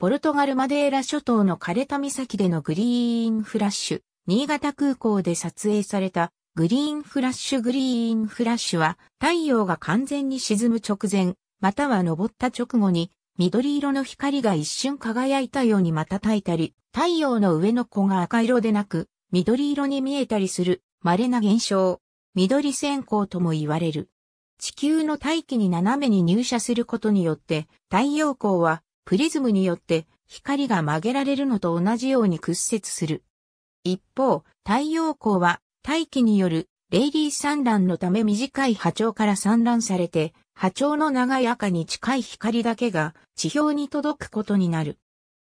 ポルトガルマデーラ諸島の枯れた岬でのグリーンフラッシュ、新潟空港で撮影されたグリーンフラッシュグリーンフラッシュは太陽が完全に沈む直前、または昇った直後に緑色の光が一瞬輝いたように瞬いたり、太陽の上の子が赤色でなく緑色に見えたりする稀な現象、緑線光とも言われる。地球の大気に斜めに入射することによって太陽光はプリズムによって光が曲げられるのと同じように屈折する。一方、太陽光は大気によるレイリー産卵のため短い波長から産卵されて、波長の長い赤に近い光だけが地表に届くことになる。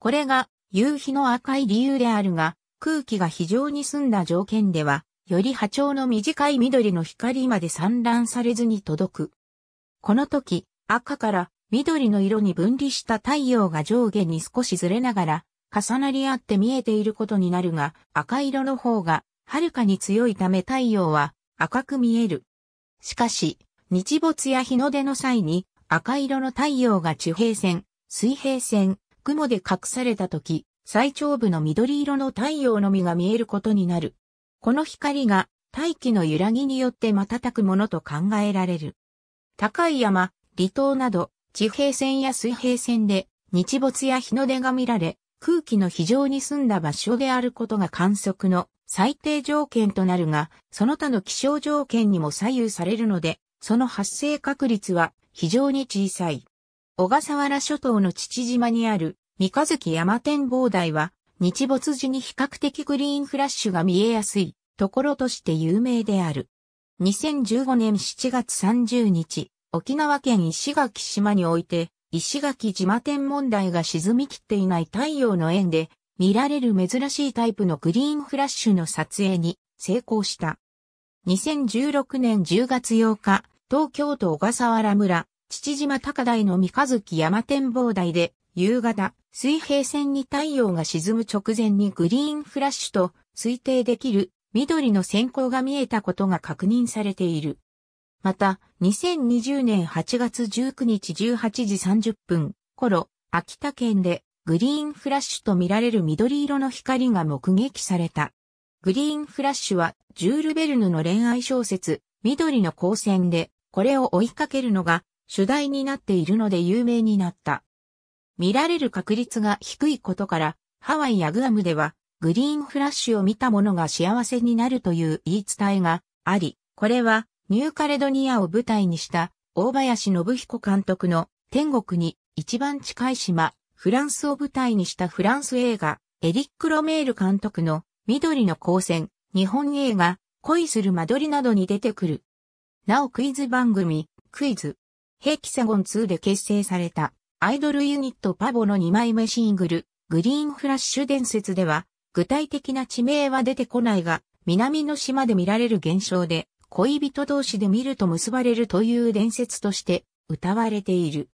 これが夕日の赤い理由であるが、空気が非常に澄んだ条件では、より波長の短い緑の光まで散乱されずに届く。この時、赤から緑の色に分離した太陽が上下に少しずれながら、重なり合って見えていることになるが、赤色の方が、はるかに強いため太陽は赤く見える。しかし、日没や日の出の際に、赤色の太陽が地平線、水平線、雲で隠された時、最長部の緑色の太陽のみが見えることになる。この光が大気の揺らぎによって瞬くものと考えられる。高い山、離島など、地平線や水平線で日没や日の出が見られ、空気の非常に澄んだ場所であることが観測の最低条件となるが、その他の気象条件にも左右されるので、その発生確率は非常に小さい。小笠原諸島の父島にある三日月山展望台は、日没時に比較的グリーンフラッシュが見えやすいところとして有名である。2015年7月30日、沖縄県石垣島において、石垣島天文台が沈みきっていない太陽の円で、見られる珍しいタイプのグリーンフラッシュの撮影に成功した。2016年10月8日、東京都小笠原村、父島高台の三日月山展望台で、夕方、水平線に太陽が沈む直前にグリーンフラッシュと推定できる緑の閃光が見えたことが確認されている。また、2020年8月19日18時30分頃、秋田県でグリーンフラッシュと見られる緑色の光が目撃された。グリーンフラッシュはジュール・ベルヌの恋愛小説、緑の光線で、これを追いかけるのが主題になっているので有名になった。見られる確率が低いことから、ハワイやグアムでは、グリーンフラッシュを見た者が幸せになるという言い伝えがあり、これはニューカレドニアを舞台にした大林信彦監督の天国に一番近い島、フランスを舞台にしたフランス映画、エリック・ロメール監督の緑の光線、日本映画、恋する間取りなどに出てくる。なおクイズ番組、クイズ。ヘキサゴン2で結成されたアイドルユニットパボの2枚目シングル、グリーンフラッシュ伝説では、具体的な地名は出てこないが、南の島で見られる現象で、恋人同士で見ると結ばれるという伝説として歌われている。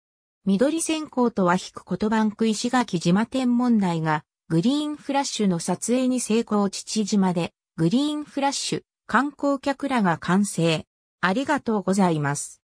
緑線香とは引く言葉んく石垣島天文台がグリーンフラッシュの撮影に成功父島でグリーンフラッシュ観光客らが完成。ありがとうございます。